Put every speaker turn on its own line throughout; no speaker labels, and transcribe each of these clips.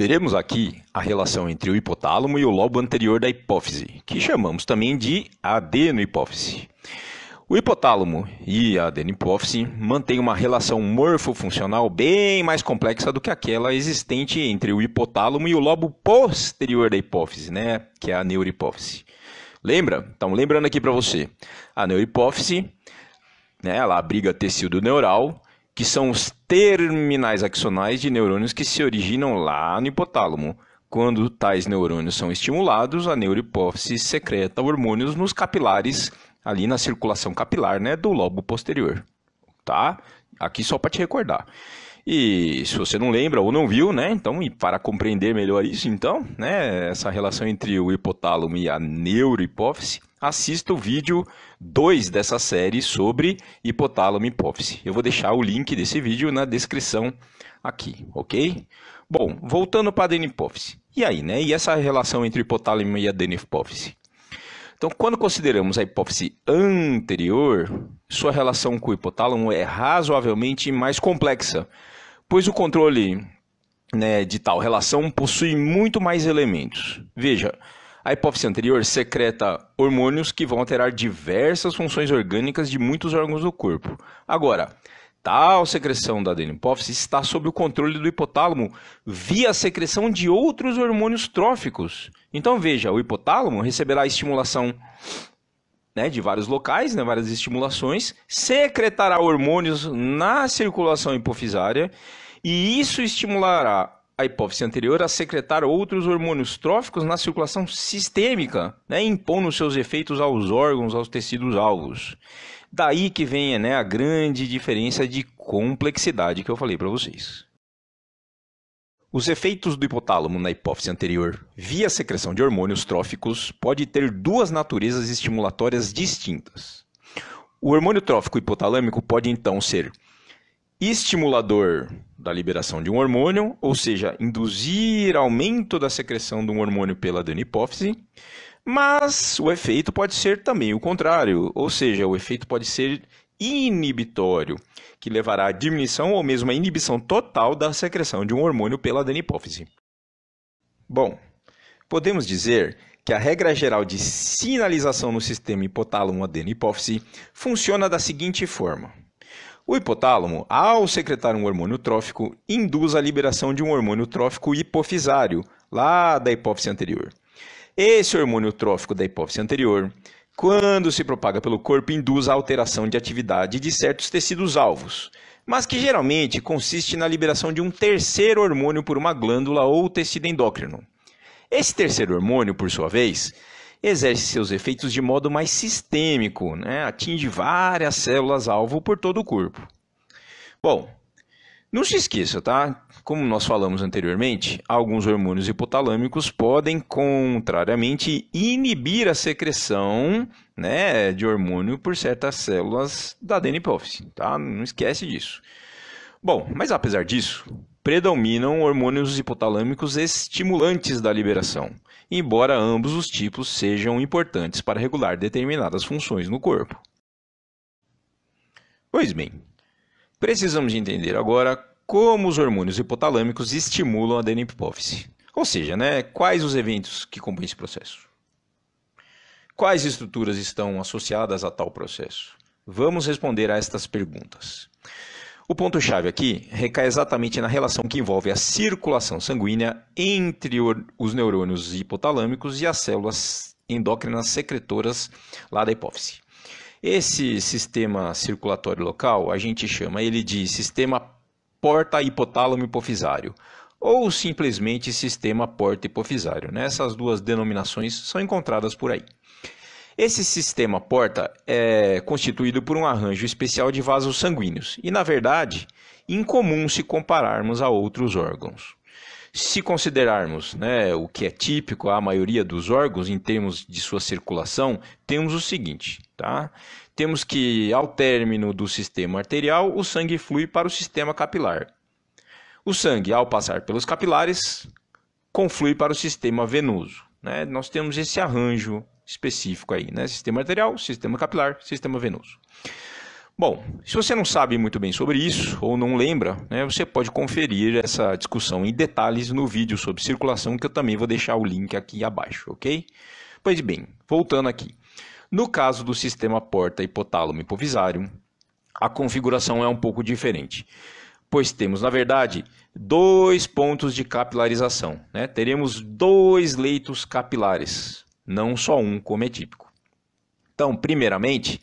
Veremos aqui a relação entre o hipotálamo e o lobo anterior da hipófise, que chamamos também de adenohipófise. O hipotálamo e a adenohipófise mantêm uma relação morfofuncional bem mais complexa do que aquela existente entre o hipotálamo e o lobo posterior da hipófise, né, que é a neurohipófise. Lembra? Então, lembrando aqui para você, a neurohipófise, né, ela abriga tecido neural, que são os terminais axonais de neurônios que se originam lá no hipotálamo. Quando tais neurônios são estimulados, a neurohipófise secreta hormônios nos capilares, ali na circulação capilar né, do lobo posterior. Tá? Aqui só para te recordar. E se você não lembra ou não viu, né? Então, e para compreender melhor isso, então, né, essa relação entre o hipotálamo e a neurohipófise, assista o vídeo 2 dessa série sobre hipotálamo e hipófise. Eu vou deixar o link desse vídeo na descrição aqui, ok? Bom, voltando para a hipófise. E aí, né? E essa relação entre hipotálamo e adenopófise? Então, quando consideramos a hipófise anterior, sua relação com o hipotálamo é razoavelmente mais complexa, pois o controle né, de tal relação possui muito mais elementos. Veja, a hipófise anterior secreta hormônios que vão alterar diversas funções orgânicas de muitos órgãos do corpo. Agora, tal secreção da hipófise está sob o controle do hipotálamo via secreção de outros hormônios tróficos. Então veja, o hipotálamo receberá estimulação né, de vários locais, né, várias estimulações, secretará hormônios na circulação hipofisária e isso estimulará a hipófise anterior a secretar outros hormônios tróficos na circulação sistêmica, né, impondo seus efeitos aos órgãos, aos tecidos alvos. Daí que vem né, a grande diferença de complexidade que eu falei para vocês. Os efeitos do hipotálamo na hipófise anterior via secreção de hormônios tróficos pode ter duas naturezas estimulatórias distintas. O hormônio trófico hipotalâmico pode então ser estimulador da liberação de um hormônio, ou seja, induzir aumento da secreção de um hormônio pela hipófise, mas o efeito pode ser também o contrário, ou seja, o efeito pode ser inibitório, que levará à diminuição ou mesmo à inibição total da secreção de um hormônio pela hipófise. Bom, podemos dizer que a regra geral de sinalização no sistema hipotálamo-adeno-hipófise funciona da seguinte forma. O hipotálamo, ao secretar um hormônio trófico, induz a liberação de um hormônio trófico hipofisário, lá da hipófise anterior. Esse hormônio trófico da hipófise anterior, quando se propaga pelo corpo, induz a alteração de atividade de certos tecidos alvos, mas que geralmente consiste na liberação de um terceiro hormônio por uma glândula ou tecido endócrino. Esse terceiro hormônio, por sua vez, exerce seus efeitos de modo mais sistêmico, né? atinge várias células-alvo por todo o corpo. Bom, não se esqueça, tá? Como nós falamos anteriormente, alguns hormônios hipotalâmicos podem, contrariamente, inibir a secreção né, de hormônio por certas células da adenohipófise, tá? Não esquece disso. Bom, mas apesar disso, predominam hormônios hipotalâmicos estimulantes da liberação, embora ambos os tipos sejam importantes para regular determinadas funções no corpo. Pois bem, precisamos entender agora como os hormônios hipotalâmicos estimulam a adenohipófise, ou seja, né, quais os eventos que compõem esse processo. Quais estruturas estão associadas a tal processo? Vamos responder a estas perguntas. O ponto-chave aqui recai exatamente na relação que envolve a circulação sanguínea entre os neurônios hipotalâmicos e as células endócrinas secretoras lá da hipófise. Esse sistema circulatório local, a gente chama ele de sistema porta hipotálamo hipofisário ou simplesmente sistema porta hipofisário. Né? Essas duas denominações são encontradas por aí. Esse sistema porta é constituído por um arranjo especial de vasos sanguíneos e, na verdade, incomum se compararmos a outros órgãos. Se considerarmos né, o que é típico à maioria dos órgãos em termos de sua circulação, temos o seguinte: tá? temos que, ao término do sistema arterial, o sangue flui para o sistema capilar. O sangue, ao passar pelos capilares, conflui para o sistema venoso. Né? Nós temos esse arranjo específico aí, né? Sistema arterial, sistema capilar, sistema venoso. Bom, se você não sabe muito bem sobre isso ou não lembra, né, você pode conferir essa discussão em detalhes no vídeo sobre circulação, que eu também vou deixar o link aqui abaixo, ok? Pois bem, voltando aqui. No caso do sistema porta hipotálamo hipovisário, a configuração é um pouco diferente, pois temos, na verdade, dois pontos de capilarização. Né? Teremos dois leitos capilares, não só um como é típico. Então, primeiramente,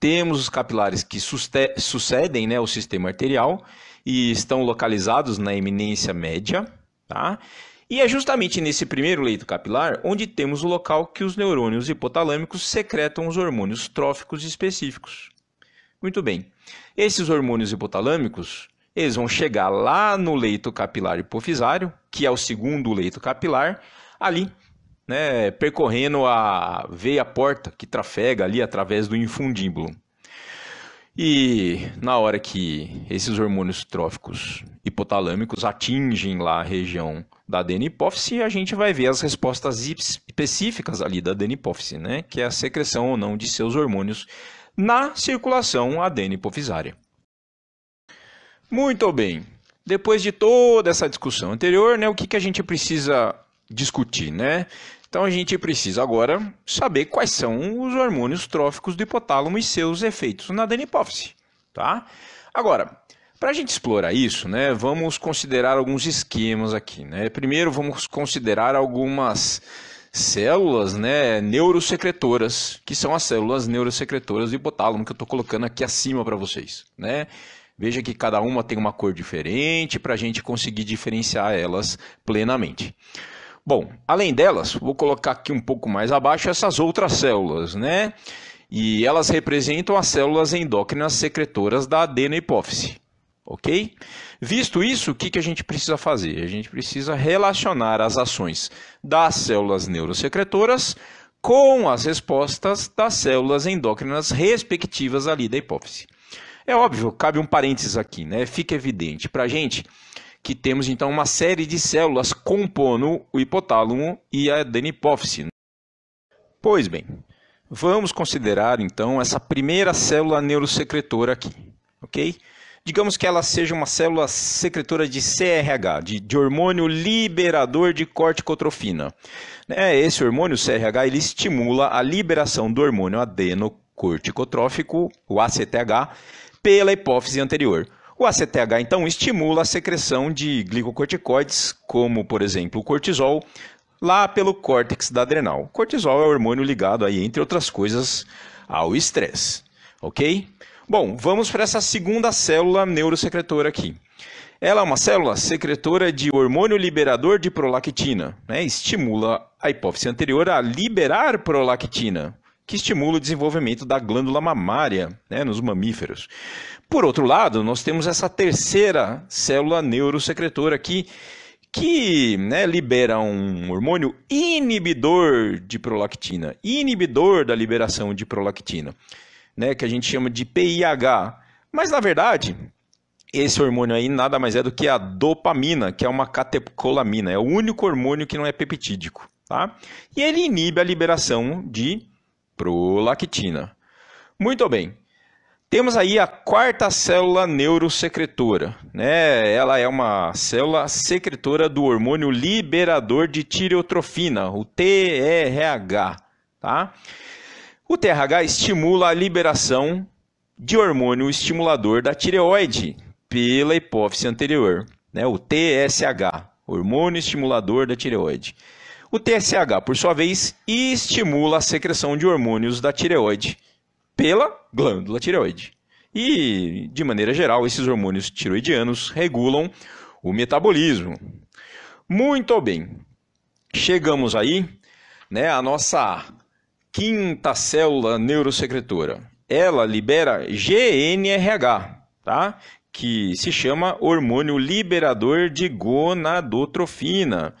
temos os capilares que sucedem né, o sistema arterial e estão localizados na eminência média, tá? E é justamente nesse primeiro leito capilar onde temos o local que os neurônios hipotalâmicos secretam os hormônios tróficos específicos. Muito bem. Esses hormônios hipotalâmicos, eles vão chegar lá no leito capilar hipofisário, que é o segundo leito capilar, ali né, percorrendo a veia porta que trafega ali através do infundíbulo. E na hora que esses hormônios tróficos hipotalâmicos atingem lá a região da adenipófise hipófise, a gente vai ver as respostas específicas ali da adenipófise hipófise, né? que é a secreção ou não de seus hormônios na circulação adenipofisária hipofisária. Muito bem. Depois de toda essa discussão anterior, né, o que, que a gente precisa discutir, né? Então a gente precisa agora saber quais são os hormônios tróficos do hipotálamo e seus efeitos na hipófise, tá? Agora, para a gente explorar isso, né, vamos considerar alguns esquemas aqui, né? Primeiro vamos considerar algumas células né, neurosecretoras, que são as células neurosecretoras do hipotálamo, que eu estou colocando aqui acima para vocês. Né? Veja que cada uma tem uma cor diferente para a gente conseguir diferenciar elas plenamente. Bom, além delas, vou colocar aqui um pouco mais abaixo essas outras células, né? E elas representam as células endócrinas secretoras da adenohipófise, ok? Visto isso, o que, que a gente precisa fazer? A gente precisa relacionar as ações das células neurosecretoras com as respostas das células endócrinas respectivas ali da hipófise. É óbvio, cabe um parênteses aqui, né? Fica evidente para a gente que temos então uma série de células compondo o hipotálamo e a adenipófise. Pois bem, vamos considerar então essa primeira célula neurosecretora aqui, ok? Digamos que ela seja uma célula secretora de CRH, de, de hormônio liberador de corticotrofina. Né? Esse hormônio, CRH, ele estimula a liberação do hormônio adenocorticotrófico, o ACTH, pela hipófise anterior. O ACTH, então, estimula a secreção de glicocorticoides, como, por exemplo, o cortisol, lá pelo córtex da adrenal. O cortisol é o hormônio ligado aí, entre outras coisas, ao estresse, ok? Bom, vamos para essa segunda célula neurosecretora aqui. Ela é uma célula secretora de hormônio liberador de prolactina, né? estimula a hipófise anterior a liberar prolactina que estimula o desenvolvimento da glândula mamária né, nos mamíferos. Por outro lado, nós temos essa terceira célula neurosecretora aqui, que né, libera um hormônio inibidor de prolactina, inibidor da liberação de prolactina, né, que a gente chama de PIH. Mas, na verdade, esse hormônio aí nada mais é do que a dopamina, que é uma catecolamina, é o único hormônio que não é peptídico, tá? E ele inibe a liberação de prolactina. Muito bem. Temos aí a quarta célula neurosecretora, né? Ela é uma célula secretora do hormônio liberador de tireotrofina, o TRH, tá? O TRH estimula a liberação de hormônio estimulador da tireoide pela hipófise anterior, né? O TSH, hormônio estimulador da tireoide. O TSH, por sua vez, estimula a secreção de hormônios da tireoide pela glândula tireoide. E, de maneira geral, esses hormônios tiroidianos regulam o metabolismo. Muito bem. Chegamos aí, né, a nossa quinta célula neurosecretora. Ela libera GNRH, tá? Que se chama hormônio liberador de gonadotrofina.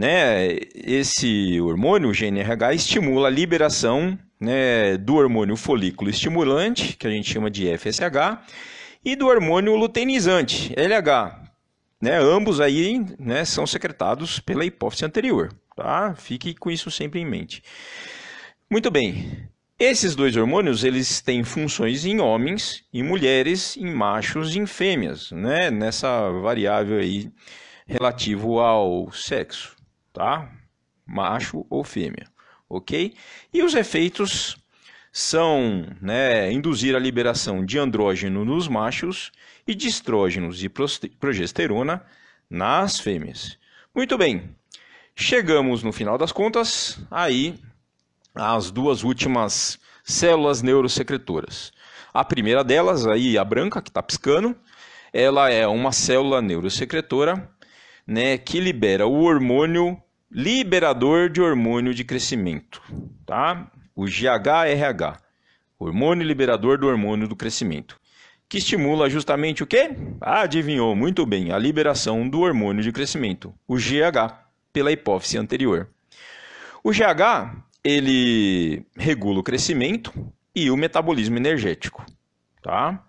Né? Esse hormônio, o GNRH, estimula a liberação né, do hormônio folículo estimulante, que a gente chama de FSH, e do hormônio luteinizante, LH. Né? Ambos aí né, são secretados pela hipófise anterior. Tá? Fique com isso sempre em mente. Muito bem. Esses dois hormônios eles têm funções em homens, em mulheres, em machos, e em fêmeas, né? Nessa variável aí relativo ao sexo tá? Macho ou fêmea, ok? E os efeitos são né, induzir a liberação de andrógeno nos machos e de estrógenos e progesterona nas fêmeas. Muito bem, chegamos no final das contas aí às duas últimas células neurosecretoras. A primeira delas, aí a branca que está piscando, ela é uma célula neurosecretora né, que libera o hormônio liberador de hormônio de crescimento, tá? O GHRH, hormônio liberador do hormônio do crescimento, que estimula justamente o quê? Adivinhou muito bem, a liberação do hormônio de crescimento, o GH, pela hipófise anterior. O GH, ele regula o crescimento e o metabolismo energético, tá?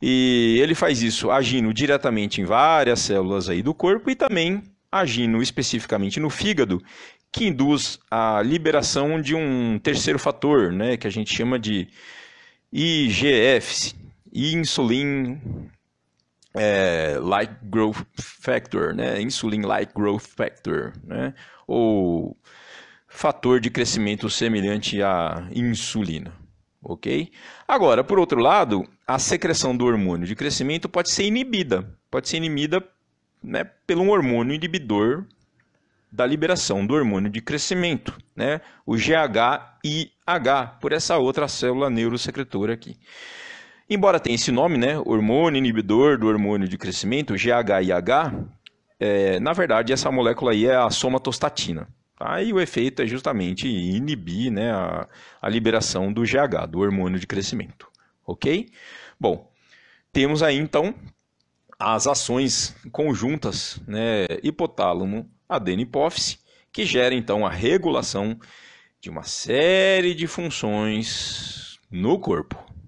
E ele faz isso agindo diretamente em várias células aí do corpo e também agindo especificamente no fígado, que induz a liberação de um terceiro fator, né, que a gente chama de IGF, insulin é, like growth factor, né, insulin like growth factor, né, ou fator de crescimento semelhante à insulina ok? Agora, por outro lado, a secreção do hormônio de crescimento pode ser inibida, pode ser inibida né, pelo um hormônio inibidor da liberação do hormônio de crescimento, né, o GHIH, por essa outra célula neurosecretora aqui. Embora tenha esse nome, né, hormônio inibidor do hormônio de crescimento, GHIH, é, na verdade essa molécula aí é a somatostatina. Tá? E o efeito é justamente inibir né, a, a liberação do GH, do hormônio de crescimento. Ok? Bom, temos aí então as ações conjuntas, né, hipotálamo, adeno hipófise, que gera então a regulação de uma série de funções no corpo.